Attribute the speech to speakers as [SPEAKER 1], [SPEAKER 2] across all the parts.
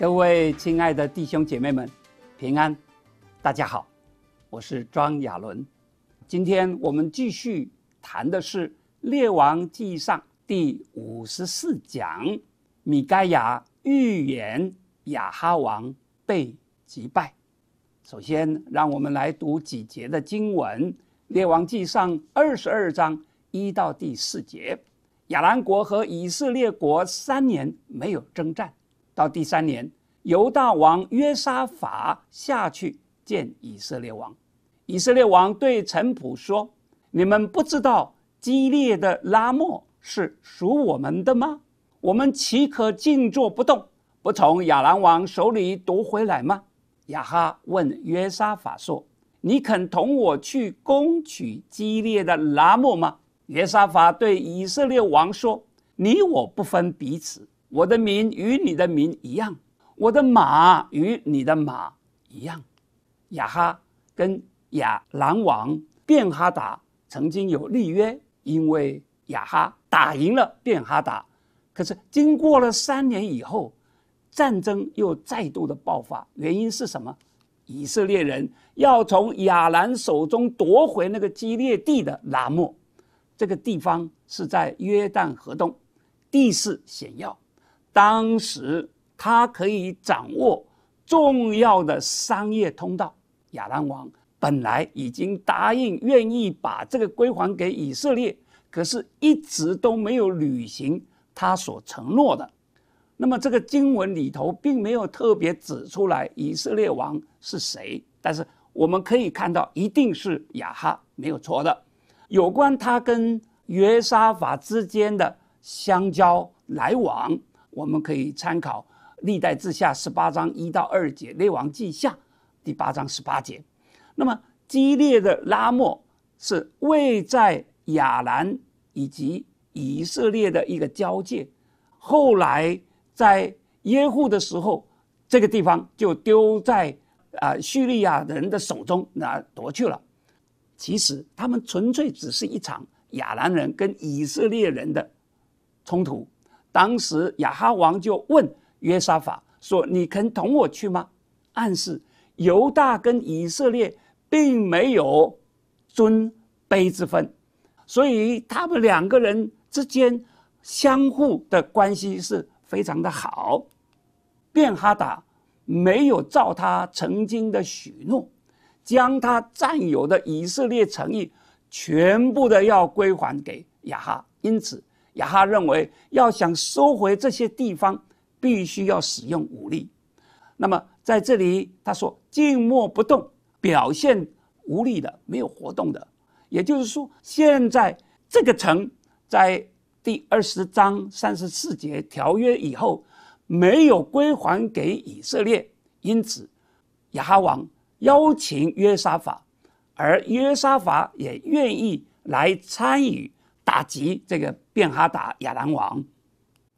[SPEAKER 1] 各位亲爱的弟兄姐妹们，平安，大家好，我是庄亚伦。今天我们继续谈的是《列王纪上》第五十四讲，米盖亚预言亚哈王被击败。首先，让我们来读几节的经文，《列王纪上》二十二章一到第四节。亚兰国和以色列国三年没有征战，到第三年。犹大王约沙法下去见以色列王。以色列王对陈普说：“你们不知道激烈的拉莫是属我们的吗？我们岂可静坐不动，不从亚兰王手里夺回来吗？”亚哈问约沙法说：“你肯同我去攻取激烈的拉莫吗？”约沙法对以色列王说：“你我不分彼此，我的名与你的名一样。”我的马与你的马一样，亚哈跟亚兰王便哈达曾经有立约，因为亚哈打赢了便哈达，可是经过了三年以后，战争又再度的爆发，原因是什么？以色列人要从亚兰手中夺回那个基列地的拉莫，这个地方是在约旦河东，地势险要，当时。他可以掌握重要的商业通道。亚当王本来已经答应愿意把这个归还给以色列，可是一直都没有履行他所承诺的。那么这个经文里头并没有特别指出来以色列王是谁，但是我们可以看到一定是雅哈没有错的。有关他跟约沙法之间的相交来往，我们可以参考。历代志下十八章一到二节，列王记下第八章十八节，那么激烈的拉莫是位在亚兰以及以色列的一个交界，后来在耶户的时候，这个地方就丢在啊叙利亚人的手中，那夺去了。其实他们纯粹只是一场亚兰人跟以色列人的冲突。当时亚哈王就问。约沙法说：“你肯同我去吗？”暗示犹大跟以色列并没有尊卑之分，所以他们两个人之间相互的关系是非常的好。便哈达没有照他曾经的许诺，将他占有的以色列诚意全部的要归还给亚哈，因此亚哈认为要想收回这些地方。必须要使用武力。那么在这里，他说静默不动，表现无力的，没有活动的。也就是说，现在这个城在第二十章三十四节条约以后没有归还给以色列，因此亚哈王邀请约沙法，而约沙法也愿意来参与打击这个便哈达亚兰王。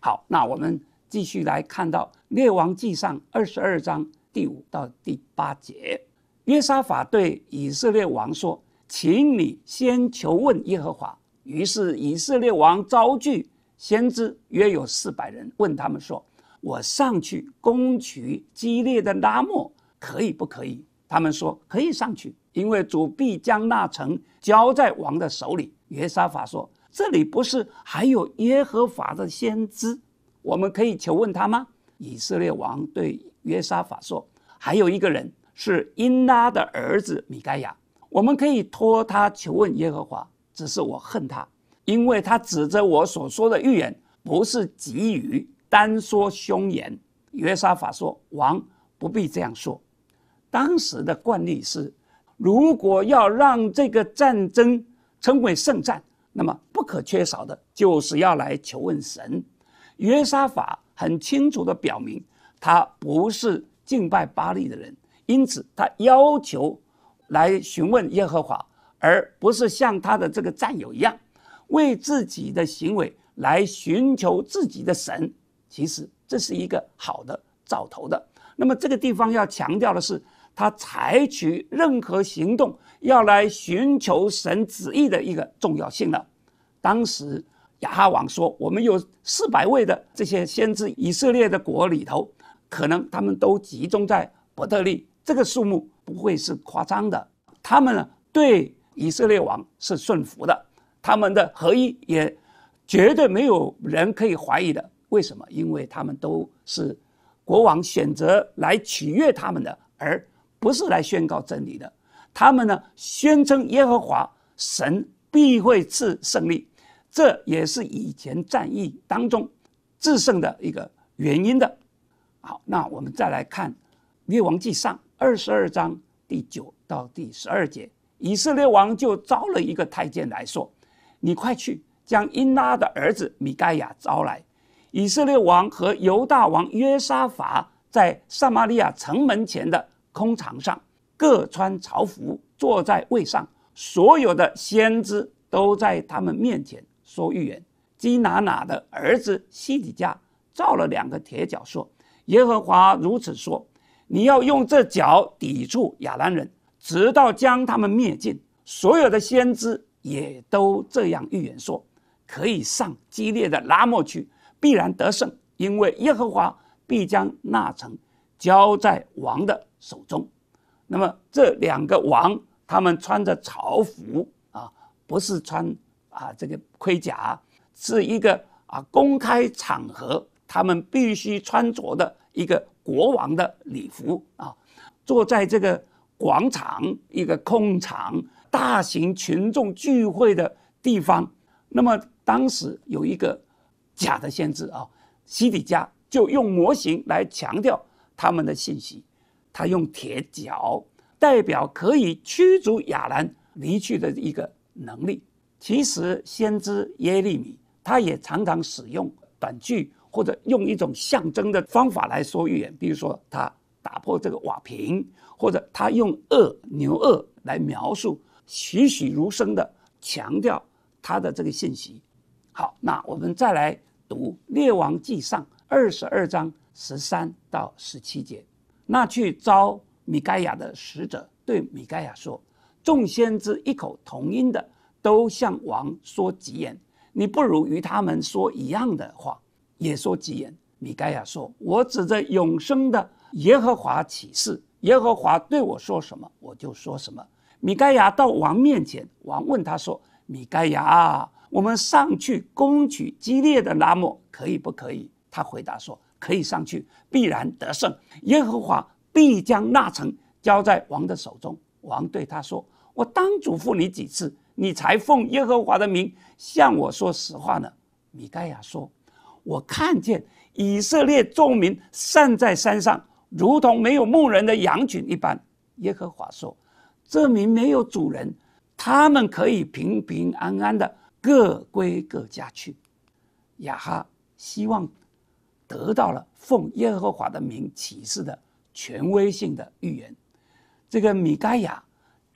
[SPEAKER 1] 好，那我们。继续来看到《列王纪上》二十二章第五到第八节，约沙法对以色列王说：“请你先求问耶和华。”于是以色列王召聚先知约有四百人，问他们说：“我上去攻取激烈的拉莫，可以不可以？”他们说：“可以上去，因为主必将那城交在王的手里。”约沙法说：“这里不是还有耶和华的先知？”我们可以求问他吗？以色列王对约沙法说：“还有一个人是因拉的儿子米盖亚，我们可以托他求问耶和华。只是我恨他，因为他指着我所说的预言不是给予，单说凶言。”约沙法说：“王不必这样说。当时的惯例是，如果要让这个战争成为圣战，那么不可缺少的就是要来求问神。”约沙法很清楚的表明，他不是敬拜巴利的人，因此他要求来询问耶和华，而不是像他的这个战友一样，为自己的行为来寻求自己的神。其实这是一个好的兆头的。那么这个地方要强调的是，他采取任何行动要来寻求神旨意的一个重要性了。当时。雅哈网说：“我们有四百位的这些先知，以色列的国里头，可能他们都集中在伯特利。这个数目不会是夸张的。他们呢，对以色列王是顺服的，他们的合一也绝对没有人可以怀疑的。为什么？因为他们都是国王选择来取悦他们的，而不是来宣告真理的。他们呢，宣称耶和华神必会赐胜利。”这也是以前战役当中制胜的一个原因的。好，那我们再来看《越王记》上二十二章第九到第十二节。以色列王就召了一个太监来说：“你快去将因拉的儿子米盖亚招来。”以色列王和犹大王约沙法在撒玛利亚城门前的空场上，各穿朝服，坐在位上，所有的先知都在他们面前。说预言，基拿拿的儿子希底迦造了两个铁脚，说：“耶和华如此说，你要用这脚抵触亚兰人，直到将他们灭尽。”所有的先知也都这样预言说：“可以上激烈的拉莫去，必然得胜，因为耶和华必将那城交在王的手中。”那么这两个王，他们穿着朝服啊，不是穿。啊，这个盔甲是一个啊，公开场合他们必须穿着的一个国王的礼服啊。坐在这个广场一个空场，大型群众聚会的地方。那么当时有一个假的限制啊，西底家就用模型来强调他们的信息。他用铁脚代表可以驱逐亚兰离去的一个能力。其实，先知耶利米他也常常使用短句，或者用一种象征的方法来说预言。比如说，他打破这个瓦瓶，或者他用恶牛恶来描述栩栩如生的，强调他的这个信息。好，那我们再来读《列王纪上》二十二章十三到十七节。那去招米盖亚的使者对米盖亚说：“众先知异口同音的。”都向王说吉言，你不如与他们说一样的话，也说吉言。米盖亚说：“我指着永生的耶和华起誓，耶和华对我说什么，我就说什么。”米盖亚到王面前，王问他说：“米盖亚我们上去攻取激烈的拉莫，可以不可以？”他回答说：“可以上去，必然得胜，耶和华必将那城交在王的手中。”王对他说：“我当嘱咐你几次？”你才奉耶和华的名向我说实话呢，米盖亚说。我看见以色列众民散在山上，如同没有牧人的羊群一般。耶和华说，这民没有主人，他们可以平平安安的各归各家去。亚哈希望得到了奉耶和华的名启示的权威性的预言，这个米盖亚。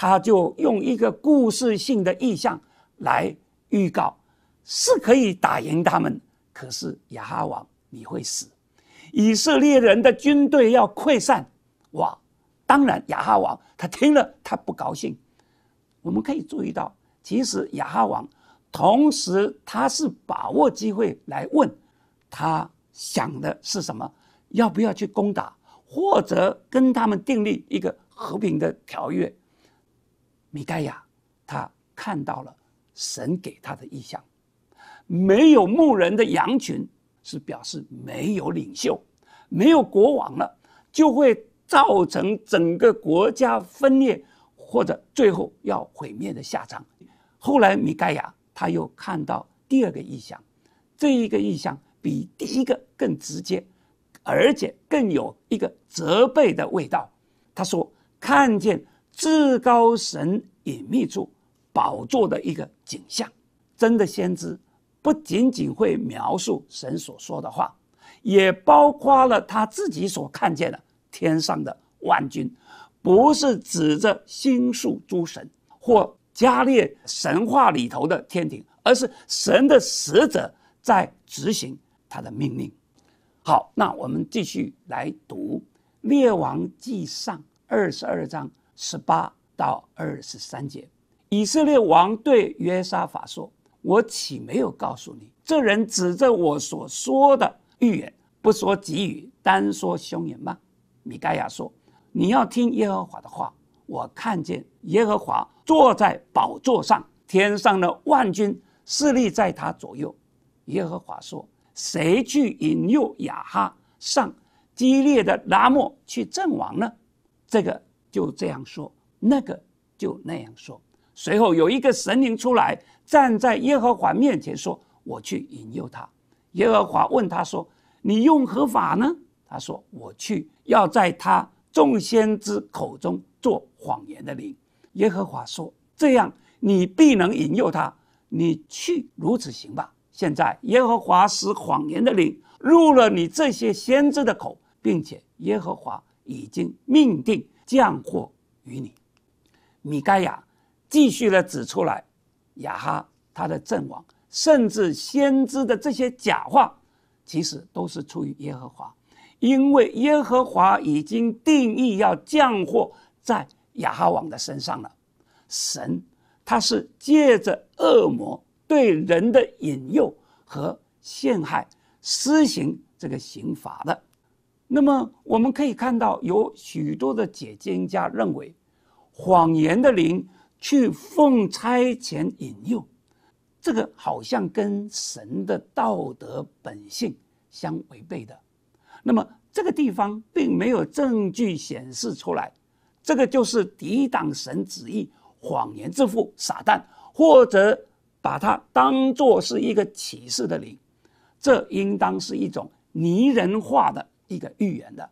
[SPEAKER 1] 他就用一个故事性的意象来预告，是可以打赢他们，可是亚哈王你会死，以色列人的军队要溃散。哇，当然亚哈王他听了他不高兴。我们可以注意到，其实亚哈王同时他是把握机会来问，他想的是什么？要不要去攻打，或者跟他们订立一个和平的条约？米盖亚他看到了神给他的意象，没有牧人的羊群是表示没有领袖，没有国王了，就会造成整个国家分裂或者最后要毁灭的下场。后来米盖亚他又看到第二个意象，这一个意象比第一个更直接，而且更有一个责备的味道。他说看见。至高神隐秘处宝座的一个景象，真的先知不仅仅会描述神所说的话，也包括了他自己所看见的天上的万军，不是指着星宿诸神或加列神话里头的天庭，而是神的使者在执行他的命令。好，那我们继续来读《列王记上》二十二章。十八到二十三节，以色列王对约沙法说：“我岂没有告诉你，这人指着我所说的预言，不说吉语，单说凶言吗？”米盖亚说：“你要听耶和华的话。我看见耶和华坐在宝座上，天上的万军势力在他左右。”耶和华说：“谁去引诱雅哈上激烈的拉莫去阵亡呢？”这个。就这样说，那个就那样说。随后有一个神灵出来，站在耶和华面前说：“我去引诱他。”耶和华问他说：“你用何法呢？”他说：“我去，要在他众先知口中做谎言的灵。”耶和华说：“这样你必能引诱他。你去，如此行吧。现在耶和华使谎言的灵入了你这些先知的口，并且耶和华已经命定。”降祸于你，米盖亚继续呢指出来，雅哈他的阵亡，甚至先知的这些假话，其实都是出于耶和华，因为耶和华已经定义要降祸在雅哈王的身上了。神他是借着恶魔对人的引诱和陷害，施行这个刑罚的。那么我们可以看到，有许多的解经家认为，谎言的灵去奉差遣引诱，这个好像跟神的道德本性相违背的。那么这个地方并没有证据显示出来，这个就是抵挡神旨意、谎言之父撒旦，或者把它当作是一个启示的灵，这应当是一种拟人化的。一个预言的，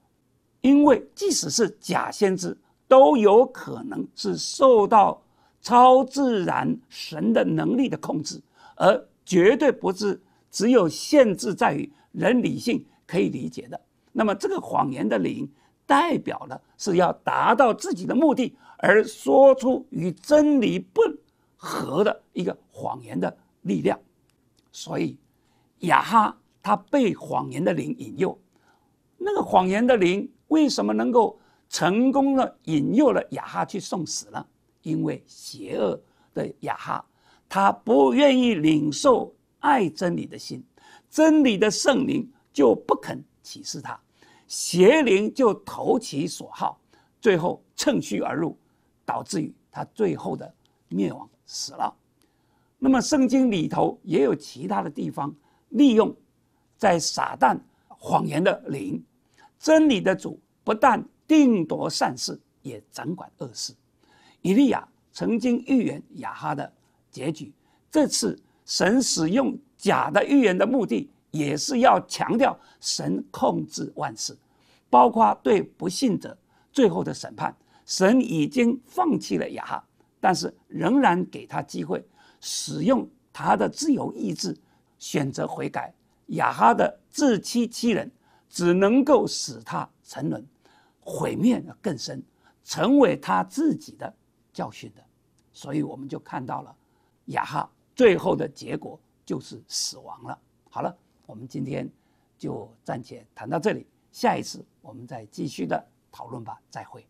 [SPEAKER 1] 因为即使是假先知，都有可能是受到超自然神的能力的控制，而绝对不是只有限制在于人理性可以理解的。那么，这个谎言的灵代表的是要达到自己的目的而说出与真理不合的一个谎言的力量。所以，雅哈他被谎言的灵引诱。那个谎言的灵为什么能够成功的引诱了亚哈去送死呢？因为邪恶的亚哈，他不愿意领受爱真理的心，真理的圣灵就不肯启示他，邪灵就投其所好，最后趁虚而入，导致于他最后的灭亡死了。那么圣经里头也有其他的地方利用，在撒旦。谎言的灵，真理的主不但定夺善事，也掌管恶事。以利亚曾经预言雅哈的结局，这次神使用假的预言的目的，也是要强调神控制万事，包括对不信者最后的审判。神已经放弃了雅哈，但是仍然给他机会，使用他的自由意志选择悔改。雅哈的。自欺欺人，只能够使他沉沦，毁灭更深，成为他自己的教训的。所以我们就看到了雅哈最后的结果就是死亡了。好了，我们今天就暂且谈到这里，下一次我们再继续的讨论吧。再会。